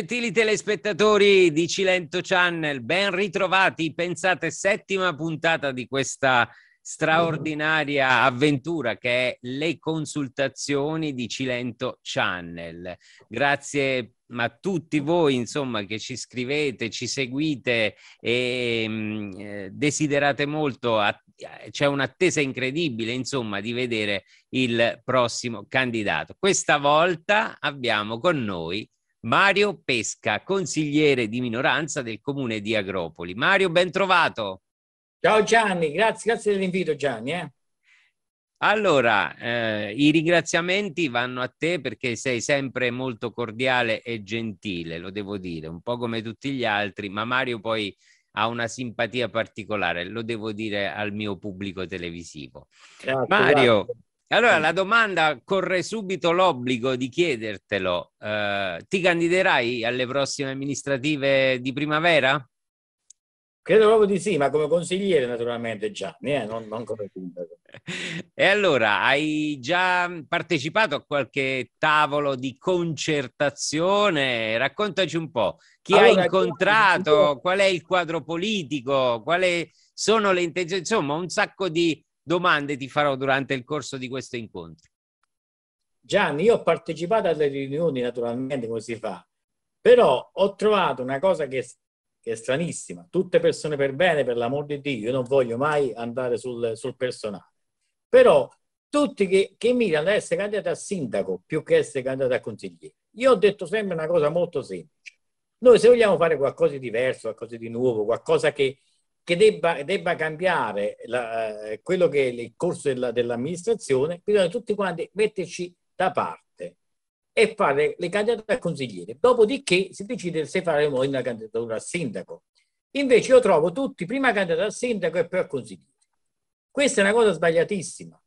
Gentili telespettatori di Cilento Channel, ben ritrovati, pensate settima puntata di questa straordinaria avventura che è le consultazioni di Cilento Channel. Grazie a tutti voi, insomma, che ci scrivete, ci seguite e mh, mm, eh, desiderate molto, a, c'è un'attesa incredibile, insomma, di vedere il prossimo candidato. Questa volta abbiamo con noi Mario Pesca, consigliere di minoranza del comune di Agropoli. Mario, ben trovato. Ciao Gianni, grazie, grazie dell'invito Gianni. Eh. Allora, eh, i ringraziamenti vanno a te perché sei sempre molto cordiale e gentile, lo devo dire, un po' come tutti gli altri, ma Mario poi ha una simpatia particolare, lo devo dire al mio pubblico televisivo. Grazie, Mario, grazie. Allora la domanda corre subito l'obbligo di chiedertelo. Eh, ti candiderai alle prossime amministrative di primavera? Credo proprio di sì, ma come consigliere naturalmente Gianni, eh, non, non, come sindaco. E allora, hai già partecipato a qualche tavolo di concertazione? Raccontaci un po', chi allora, hai incontrato, qual è il quadro politico, quali sono le intenzioni, insomma un sacco di domande ti farò durante il corso di questo incontro. Gianni, io ho partecipato alle riunioni naturalmente come si fa, però ho trovato una cosa che, che è stranissima. Tutte persone per bene, per l'amor di Dio, io non voglio mai andare sul, sul personale. Però tutti che, che mirano ad essere candidati a sindaco più che essere candidati a consigliere. Io ho detto sempre una cosa molto semplice. Noi se vogliamo fare qualcosa di diverso, qualcosa di nuovo, qualcosa che, che debba, debba cambiare la, eh, quello che è il corso della, dell'amministrazione, bisogna tutti quanti metterci da parte e fare le candidature a consigliere. Dopodiché si decide se faremo una candidatura a sindaco. Invece io trovo tutti prima candidato a sindaco e poi a consigliere. Questa è una cosa sbagliatissima,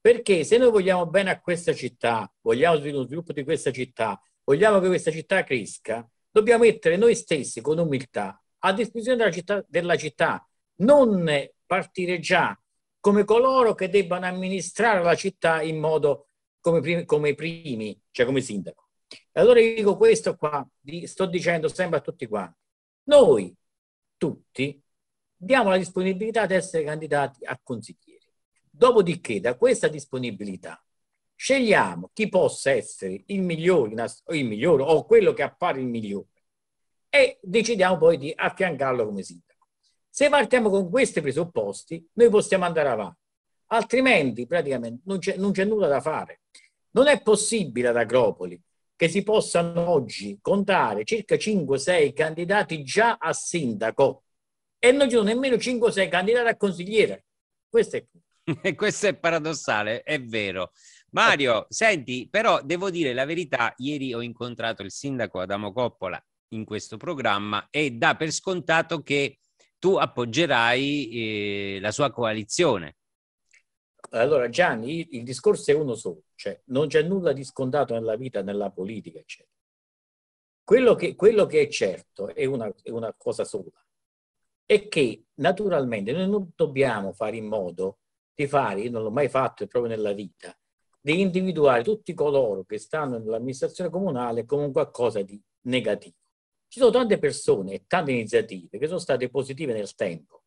perché se noi vogliamo bene a questa città, vogliamo lo sviluppo di questa città, vogliamo che questa città cresca, dobbiamo mettere noi stessi con umiltà a disposizione della città, della città, non partire già come coloro che debbano amministrare la città in modo come primi, come primi cioè come sindaco. E allora io dico questo qua, sto dicendo sempre a tutti quanti. Noi tutti diamo la disponibilità di essere candidati a consiglieri. Dopodiché, da questa disponibilità, scegliamo chi possa essere il migliore, il migliore o quello che appare il migliore e decidiamo poi di affiancarlo come sindaco. Se partiamo con questi presupposti, noi possiamo andare avanti, altrimenti praticamente non c'è, nulla da fare. Non è possibile ad Agropoli che si possano oggi contare circa 5-6 candidati già a sindaco e non ci sono nemmeno 5-6 candidati a consigliere. Questo è questo è paradossale, è vero. Mario, senti, però devo dire la verità, ieri ho incontrato il sindaco Adamo Coppola in questo programma e dà per scontato che tu appoggerai eh, la sua coalizione. Allora Gianni, il discorso è uno solo, cioè non c'è nulla di scontato nella vita, nella politica, eccetera. Quello che, quello che è certo è una, è una cosa sola, è che naturalmente noi non dobbiamo fare in modo di fare, io non l'ho mai fatto proprio nella vita, di individuare tutti coloro che stanno nell'amministrazione comunale come qualcosa di negativo. Ci sono tante persone e tante iniziative che sono state positive nel tempo.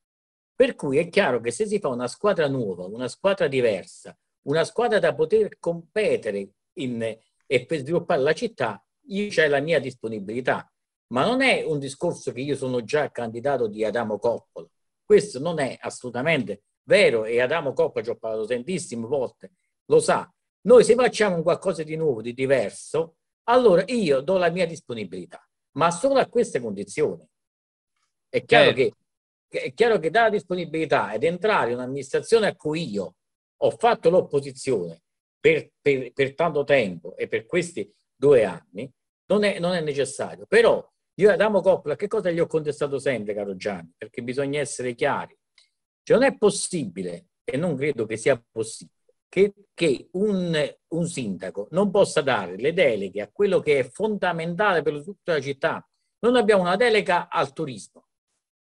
Per cui è chiaro che se si fa una squadra nuova, una squadra diversa, una squadra da poter competere in, e per sviluppare la città, io c'è la mia disponibilità. Ma non è un discorso che io sono già candidato di Adamo Coppola. Questo non è assolutamente vero e Adamo Coppola ci ho parlato tantissime volte, lo sa. Noi se facciamo qualcosa di nuovo, di diverso, allora io do la mia disponibilità ma solo a queste condizioni. È chiaro, eh. che, è chiaro che dare disponibilità ed entrare in un'amministrazione a cui io ho fatto l'opposizione per, per, per tanto tempo e per questi due anni non è, non è necessario. Però io Adamo Coppola che cosa gli ho contestato sempre, caro Gianni? Perché bisogna essere chiari. Cioè non è possibile, e non credo che sia possibile, che, che un, un, sindaco non possa dare le deleghe a quello che è fondamentale per lo sviluppo della città. Non abbiamo una delega al turismo.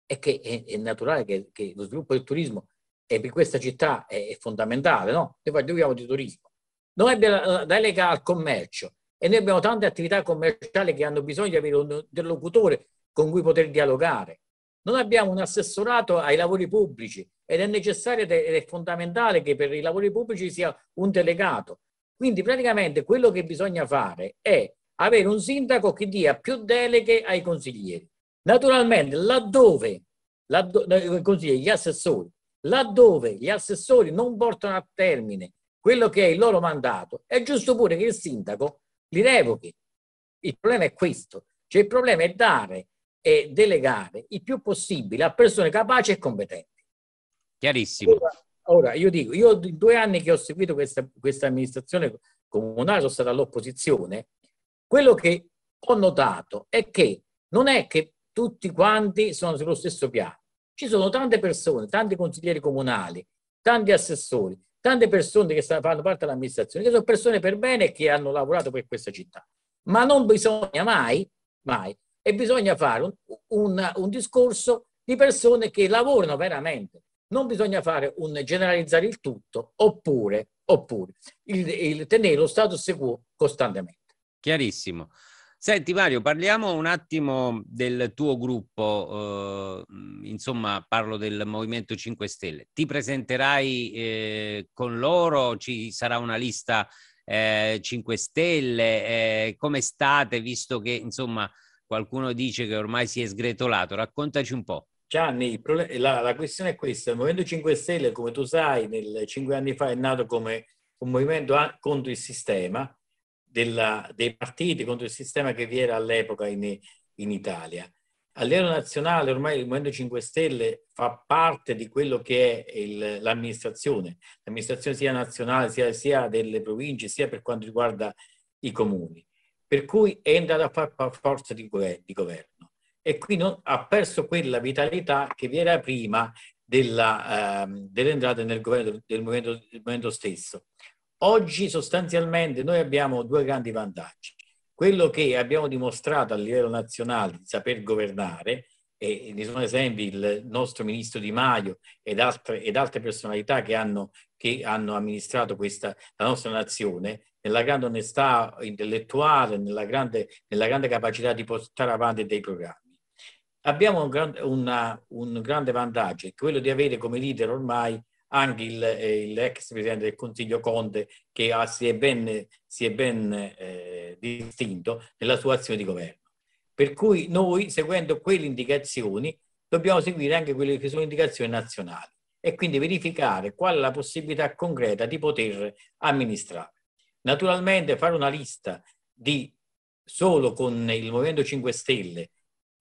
È, che è, è naturale che, che, lo sviluppo del turismo è, per questa città è, è fondamentale, no? Noi parliamo di turismo. Noi abbiamo una delega al commercio e noi abbiamo tante attività commerciali che hanno bisogno di avere un interlocutore con cui poter dialogare. Non abbiamo un assessorato ai lavori pubblici ed è necessario ed è fondamentale che per i lavori pubblici sia un delegato. Quindi praticamente quello che bisogna fare è avere un sindaco che dia più deleghe ai consiglieri. Naturalmente laddove, laddove eh, consiglieri, gli assessori, laddove gli assessori non portano a termine quello che è il loro mandato, è giusto pure che il sindaco li revochi. Il problema è questo, cioè il problema è dare e delegare il più possibile a persone capaci e competenti chiarissimo. Ora, ora, io dico, io due anni che ho seguito questa, questa amministrazione comunale sono stato all'opposizione, quello che ho notato è che non è che tutti quanti sono sullo stesso piano. Ci sono tante persone, tanti consiglieri comunali, tanti assessori, tante persone che fanno parte dell'amministrazione, che sono persone per bene e che hanno lavorato per questa città. Ma non bisogna mai, mai, e bisogna fare un, un, un discorso di persone che lavorano veramente, non bisogna fare un generalizzare il tutto, oppure, oppure il, il tenere lo status quo costantemente. Chiarissimo. Senti Mario, parliamo un attimo del tuo gruppo, eh, insomma parlo del Movimento 5 Stelle. Ti presenterai eh, con loro? Ci sarà una lista eh, 5 Stelle? Eh, come state, visto che insomma qualcuno dice che ormai si è sgretolato? Raccontaci un po'. Gianni, la, la, questione è questa. Il Movimento 5 Stelle, come tu sai, nel, cinque anni fa è nato come un movimento contro il sistema, della, dei partiti, contro il sistema che vi era all'epoca in, in Italia. A livello nazionale ormai il Movimento 5 Stelle fa parte di quello che è il, l'amministrazione, l'amministrazione sia nazionale, sia, sia, delle province, sia per quanto riguarda i comuni. Per cui è entrata a far, forza di, di governo e qui non, ha perso quella vitalità che vi era prima della, eh, dell'entrata nel governo del movimento, del movimento stesso. Oggi sostanzialmente noi abbiamo due grandi vantaggi. Quello che abbiamo dimostrato a livello nazionale di saper governare, e ne sono esempi il nostro ministro Di Maio ed altre, ed altre personalità che hanno, che hanno amministrato questa, la nostra nazione, nella grande onestà intellettuale, nella grande, nella grande capacità di portare avanti dei programmi abbiamo un, gran, una, un grande vantaggio, quello di avere come leader ormai anche il, eh, l'ex presidente del Consiglio Conte che ha, si è ben, si è ben eh, distinto nella sua azione di governo. Per cui noi, seguendo quelle indicazioni, dobbiamo seguire anche quelle che sono indicazioni nazionali e quindi verificare qual è la possibilità concreta di poter amministrare. Naturalmente fare una lista di solo con il Movimento 5 Stelle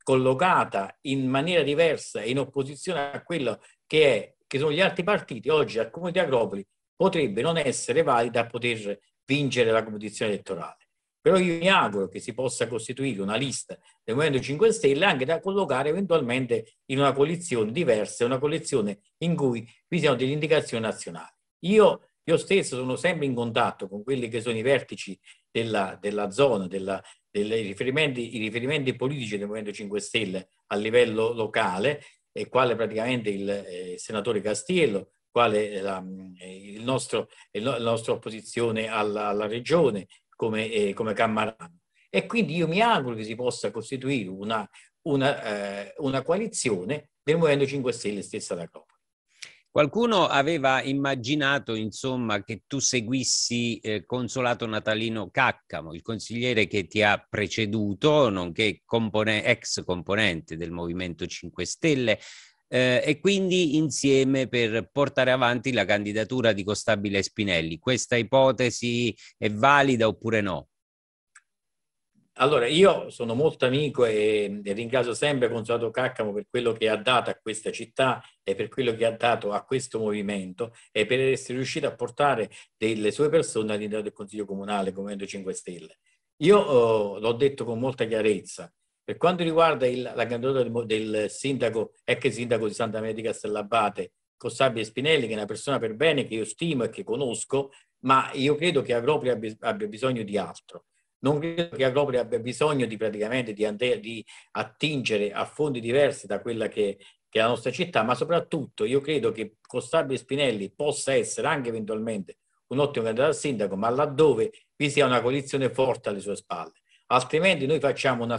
collocata in maniera diversa e in opposizione a quello che, è, che sono gli altri partiti, oggi al Comune di Agropoli potrebbe non essere valida a poter vincere la competizione elettorale. Però io mi auguro che si possa costituire una lista del Movimento 5 Stelle anche da collocare eventualmente in una coalizione diversa, una coalizione in cui vi siano delle indicazioni nazionali. Io, io stesso sono sempre in contatto con quelli che sono i vertici della, della zona, della, riferimenti, i riferimenti politici del Movimento 5 Stelle a livello locale, e quale praticamente il eh, senatore Castiello, quale eh, la, eh, il nostro, il la nostra opposizione alla, alla regione come, eh, come, Cammarano. E quindi io mi auguro che si possa costituire una, una, eh, una coalizione del Movimento 5 Stelle stessa da Copa. Qualcuno aveva immaginato, insomma, che tu seguissi eh, Consolato Natalino Caccamo, il consigliere che ti ha preceduto, nonché componen- ex componente del Movimento 5 Stelle, eh, e quindi insieme per portare avanti la candidatura di Costabile Spinelli. Questa ipotesi è valida oppure no? Allora, io sono molto amico e, e ringrazio sempre Consuato Caccamo per quello che ha dato a questa città e per quello che ha dato a questo movimento e per essere riuscito a portare delle sue persone all'interno del Consiglio Comunale, Movimento 5 Stelle. Io oh, l'ho detto con molta chiarezza, per quanto riguarda il, la candidatura del, del, sindaco, ex sindaco di Santa Maria di Castellabate, Cossabia Spinelli, che è una persona per bene, che io stimo e che conosco, ma io credo che Agropoli abbia bisogno di altro non credo che Agropoli abbia bisogno di praticamente di, andare, di attingere a fondi diversi da quella che, che, è la nostra città, ma soprattutto io credo che Costabile Spinelli possa essere anche eventualmente un ottimo candidato al sindaco, ma laddove vi sia una coalizione forte alle sue spalle. Altrimenti noi facciamo una,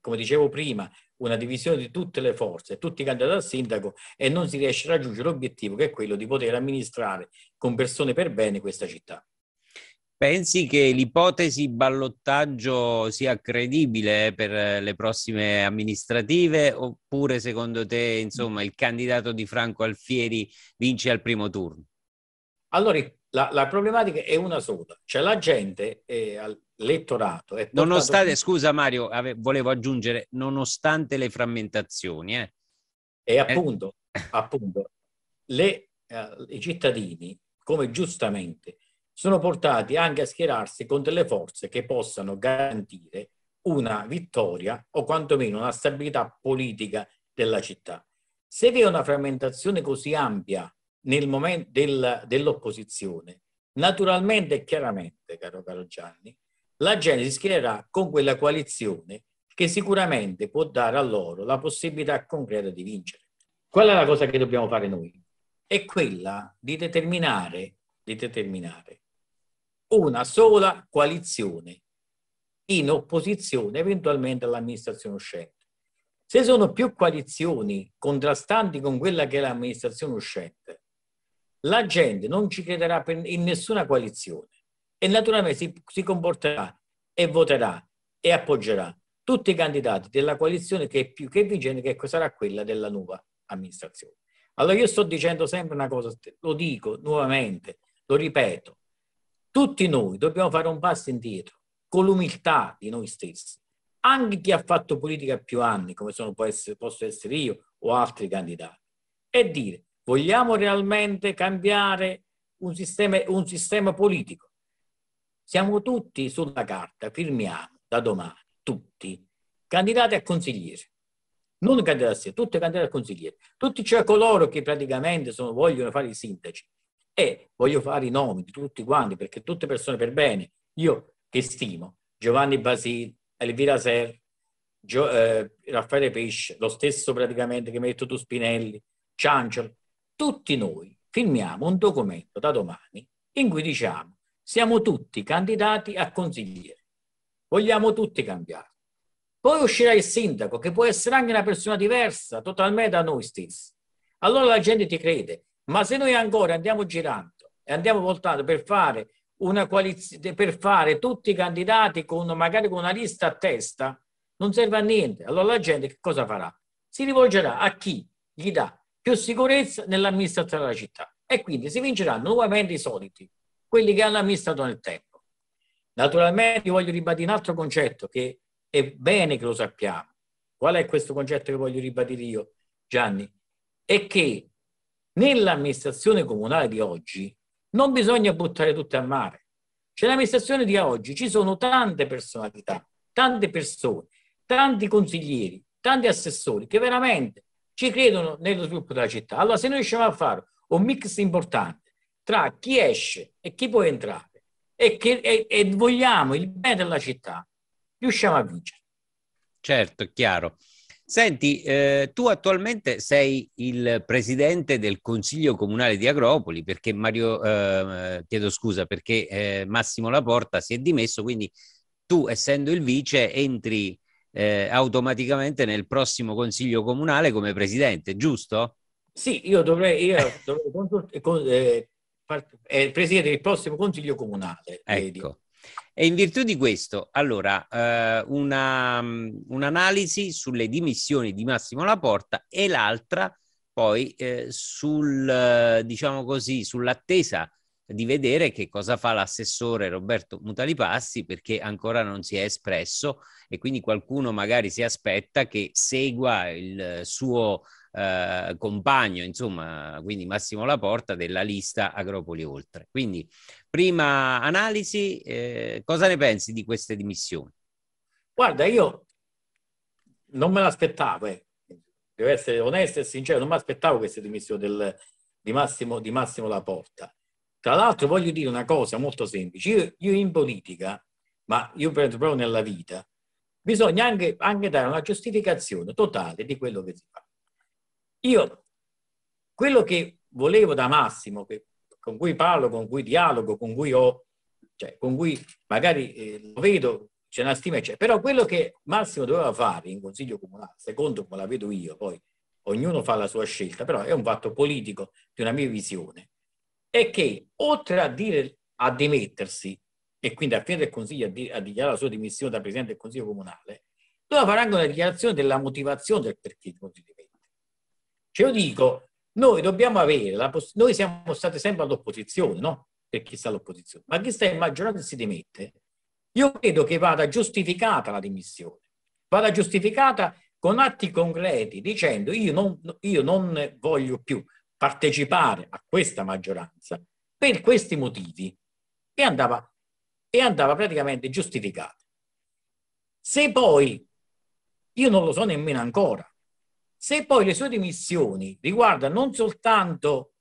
come dicevo prima, una divisione di tutte le forze, tutti i candidati al sindaco e non si riesce a raggiungere l'obiettivo che è quello di poter amministrare con persone per bene questa città. Pensi che l'ipotesi ballottaggio sia credibile eh, per eh, le prossime amministrative oppure secondo te insomma, il candidato di Franco Alfieri vince al primo turno? Allora, la, la problematica è una sola, cioè la gente eh, è al È nonostante, in... scusa Mario, ave, volevo aggiungere, nonostante le frammentazioni. Eh. E appunto, eh. appunto le, eh, i cittadini, come giustamente, sono portati anche a schierarsi con delle forze che possano garantire una vittoria o quantomeno una stabilità politica della città. Se vi è una frammentazione così ampia nel momento del, dell'opposizione, naturalmente e chiaramente, caro, caro Gianni, la gente si schiererà con quella coalizione che sicuramente può dare a loro la possibilità concreta di vincere. Qual è la cosa che dobbiamo fare noi? È quella di determinare, di determinare una sola coalizione in opposizione eventualmente all'amministrazione uscente. Se sono più coalizioni contrastanti con quella che è l'amministrazione uscente, la gente non ci crederà in nessuna coalizione e naturalmente si, si comporterà e voterà e appoggerà tutti i candidati della coalizione che è più che vincente, che sarà quella della nuova amministrazione. Allora io sto dicendo sempre una cosa, lo dico nuovamente, lo ripeto, tutti noi dobbiamo fare un passo indietro, con l'umiltà di noi stessi. Anche chi ha fatto politica più anni, come sono, essere, posso essere io o altri candidati, e dire vogliamo realmente cambiare un sistema, un sistema politico. Siamo tutti sulla carta, firmiamo da domani, tutti, candidati a consigliere non candidati a sé, tutti candidati a consigliere, tutti cioè coloro che praticamente sono, vogliono fare i sindaci, e voglio fare i nomi di tutti quanti, perché tutte persone per bene, io che stimo, Giovanni Basile, Elvira Ser, Gio, eh, Raffaele Pesce, lo stesso praticamente che mi hai detto tu Spinelli, Cianciolo, tutti noi firmiamo un documento da domani in cui diciamo siamo tutti candidati a consigliere, vogliamo tutti cambiare. Poi uscirà il sindaco, che può essere anche una persona diversa, totalmente da noi stessi. Allora la gente ti crede ma se noi ancora andiamo girando e andiamo voltando per fare, una coalizione, per fare tutti i candidati con, magari con una lista a testa, non serve a niente. Allora la gente che cosa farà? Si rivolgerà a chi gli dà più sicurezza nell'amministrazione della città e quindi si vinceranno nuovamente i soliti, quelli che hanno amministrato nel tempo. Naturalmente voglio ribadire un altro concetto che è bene che lo sappiamo. Qual è questo concetto che voglio ribadire io, Gianni? È che nell'amministrazione comunale di oggi non bisogna buttare tutte a mare. C'è l'amministrazione di oggi ci sono tante personalità, tante persone, tanti consiglieri, tanti assessori che veramente ci credono nello sviluppo della città. Allora se noi riusciamo a fare un mix importante tra chi esce e chi può entrare e, che, e, e vogliamo il bene della città, riusciamo a vincere. Certo, chiaro. Senti, eh, tu attualmente sei il presidente del Consiglio Comunale di Agropoli perché Mario, ehm, eh, chiedo scusa, perché eh, Massimo Laporta si è dimesso, quindi tu essendo il vice entri eh, automaticamente nel prossimo Consiglio Comunale come presidente, giusto? Sì, io dovrei, io dovrei eh, con, con, eh, part- presidente del prossimo Consiglio Comunale. Ecco. Vedi. E in virtù di questo, allora, eh, una, mm, un'analisi sulle dimissioni di Massimo Laporta e l'altra poi eh, sul, eh, diciamo così, sull'attesa di vedere che cosa fa l'assessore Roberto Mutalipassi perché ancora non si è espresso e quindi qualcuno magari si aspetta che segua il eh, suo eh, compagno, insomma, quindi Massimo Laporta, della lista Agropoli Oltre. Quindi, prima analisi, eh, cosa ne pensi di queste dimissioni? Guarda, io non me l'aspettavo, eh. devo essere onesto e sincero, non mi aspettavo queste dimissioni del, di, Massimo, di Massimo Laporta. Tra l'altro voglio dire una cosa molto semplice, io, io in politica, ma io penso proprio nella vita, bisogna anche, anche dare una giustificazione totale di quello che si fa. Io, quello che volevo da Massimo, che, con cui parlo, con cui dialogo, con cui ho, cioè, con cui magari eh, lo vedo, c'è una stima, eccetera. Però quello che Massimo doveva fare in consiglio comunale, secondo come la vedo io, poi ognuno fa la sua scelta, però è un fatto politico di una mia visione, è che oltre a dire a dimettersi e quindi a fine del consiglio a, di, a dichiarare la sua dimissione da presidente del consiglio comunale, doveva fare anche una dichiarazione della motivazione del perché il consiglio Ce cioè, lo dico, noi dobbiamo avere la possibilità, noi siamo stati sempre all'opposizione, no? Per chi sta all'opposizione, ma chi sta in maggioranza e si dimette, io credo che vada giustificata la dimissione, vada giustificata con atti concreti, dicendo io non, io non voglio più partecipare a questa maggioranza per questi motivi e andava, e andava praticamente giustificata. Se poi, io non lo so nemmeno ancora, se poi le sue dimissioni riguardano non soltanto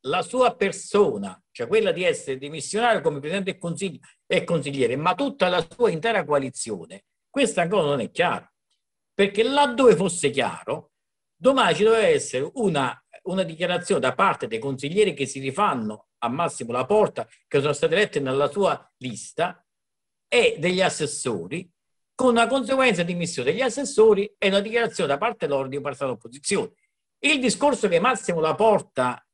la sua persona, cioè quella di essere dimissionario come Presidente del consiglio e consigliere, ma tutta la sua intera coalizione, questa cosa non è chiara. Perché laddove fosse chiaro, domani ci doveva essere una, una dichiarazione da parte dei consiglieri che si rifanno a Massimo Laporta, che sono stati eletti nella sua lista, e degli assessori con una conseguenza di missione degli assessori e una dichiarazione da parte loro di un partito dell'opposizione. Il discorso che Massimo Laporta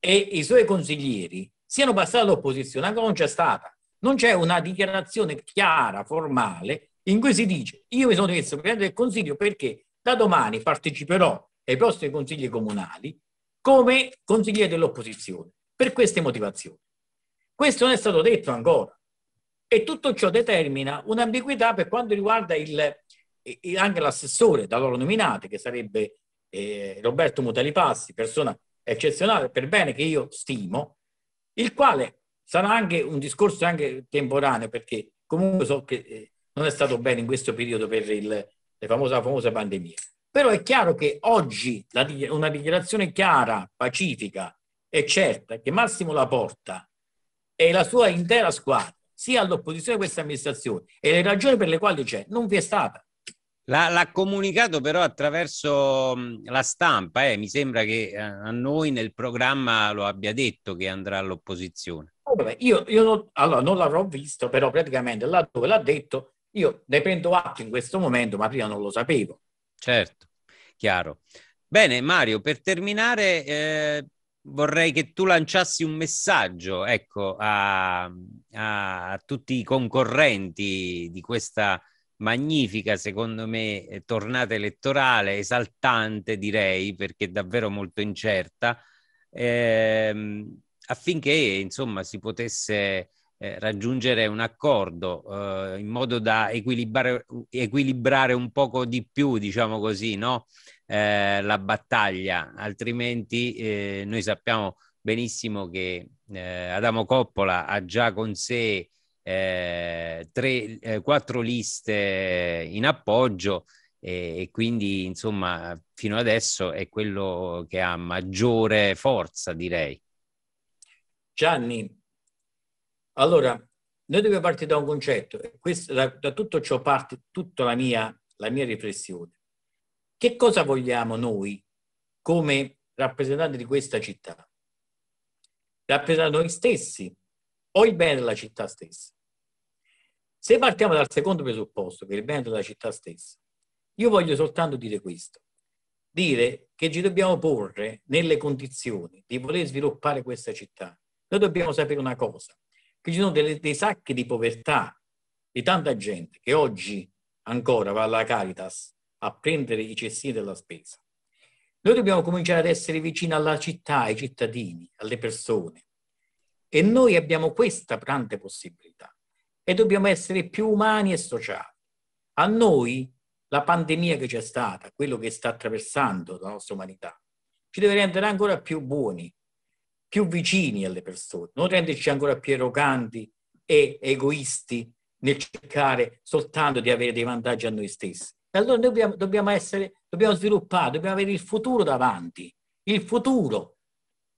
e i suoi consiglieri siano passati all'opposizione ancora non c'è stata. Non c'è una dichiarazione chiara, formale, in cui si dice io mi sono diventato Presidente del Consiglio perché da domani parteciperò ai prossimi consigli comunali come consigliere dell'opposizione, per queste motivazioni. Questo non è stato detto ancora. E tutto ciò determina un'ambiguità per quanto riguarda il, anche l'assessore da loro nominato, che sarebbe eh, Roberto Mutalipassi, persona eccezionale per bene che io stimo, il quale sarà anche un discorso anche temporaneo, perché comunque so che eh, non è stato bene in questo periodo per il, la, famosa, la famosa pandemia. Però è chiaro che oggi la, una dichiarazione chiara, pacifica e certa che Massimo Laporta e la sua intera squadra sia all'opposizione di questa amministrazione e le ragioni per le quali c'è non vi è stata. L'ha, l'ha, comunicato però attraverso la stampa, eh. mi sembra che eh, a noi nel programma lo abbia detto che andrà all'opposizione. Io, io non, allora, non l'avrò visto, però praticamente là dove l'ha detto io ne prendo atto in questo momento, ma prima non lo sapevo. Certo, chiaro. Bene Mario, per terminare eh, vorrei che tu lanciassi un messaggio ecco, a, a, tutti i concorrenti di questa magnifica, secondo me, eh, tornata elettorale, esaltante direi, perché davvero molto incerta, ehm, affinché insomma si potesse eh, raggiungere un accordo eh, in modo da equilibrare, equilibrare, un poco di più, diciamo così, no? eh, la battaglia, altrimenti eh, noi sappiamo benissimo che eh, Adamo Coppola ha già con sé tre, quattro liste in appoggio e, quindi insomma fino adesso è quello che ha maggiore forza direi. Gianni, allora, noi dobbiamo partire da un concetto, e questo, da, da, tutto ciò parte tutta la mia, la mia riflessione. Che cosa vogliamo noi come rappresentanti di questa città? Rappresentare noi stessi o il bene della città stessa? Se partiamo dal secondo presupposto, che è il bene della città stessa, io voglio soltanto dire questo, dire che ci dobbiamo porre nelle condizioni di voler sviluppare questa città. Noi dobbiamo sapere una cosa, che ci sono delle, dei sacchi di povertà di tanta gente che oggi ancora va alla Caritas a prendere i cestini della spesa. Noi dobbiamo cominciare ad essere vicini alla città, ai cittadini, alle persone. E noi abbiamo questa grande possibilità. E dobbiamo essere più umani e sociali. A noi la pandemia che c'è stata, quello che sta attraversando la nostra umanità, ci deve rendere ancora più buoni, più vicini alle persone, non renderci ancora più arroganti e egoisti nel cercare soltanto di avere dei vantaggi a noi stessi. Allora noi dobbiamo, dobbiamo, essere, dobbiamo sviluppare, dobbiamo avere il futuro davanti, il futuro.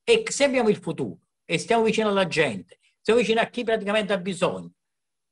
E se abbiamo il futuro e stiamo vicino alla gente, siamo vicino a chi praticamente ha bisogno,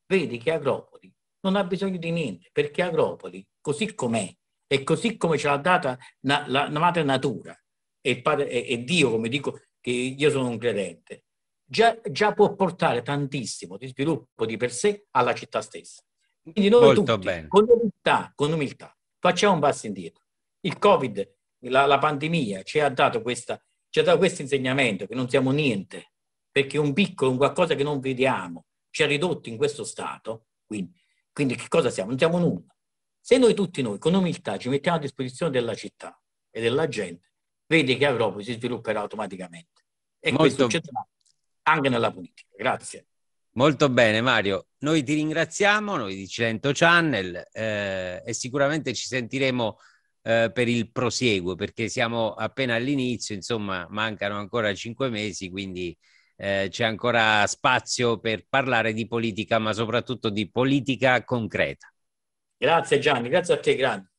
vedi che Agropoli non ha bisogno di niente, perché Agropoli, così com'è, e così come ce l'ha data la, la, la madre natura, e, padre, e, e Dio, come dico, che io sono un credente, già, già può portare tantissimo di sviluppo di per sé alla città stessa. Quindi noi Molto tutti, bene. Con, umiltà, con umiltà, facciamo un passo indietro. Il Covid, la, la pandemia ci ha, questa, ci ha dato questo insegnamento che non siamo niente, perché un piccolo, un qualcosa che non vediamo, ci ha ridotto in questo stato, quindi, quindi che cosa siamo? Non siamo nulla. Se noi tutti noi, con umiltà, ci mettiamo a disposizione della città e della gente, vedi che Europa si svilupperà automaticamente. E Molto... questo succederà anche nella politica. Grazie. Molto bene Mario, noi ti ringraziamo, noi di Cilento Channel eh, e sicuramente ci sentiremo eh, per il prosieguo perché siamo appena all'inizio, insomma mancano ancora cinque mesi, quindi eh, c'è ancora spazio per parlare di politica, ma soprattutto di politica concreta. Grazie Gianni, grazie a te, grande.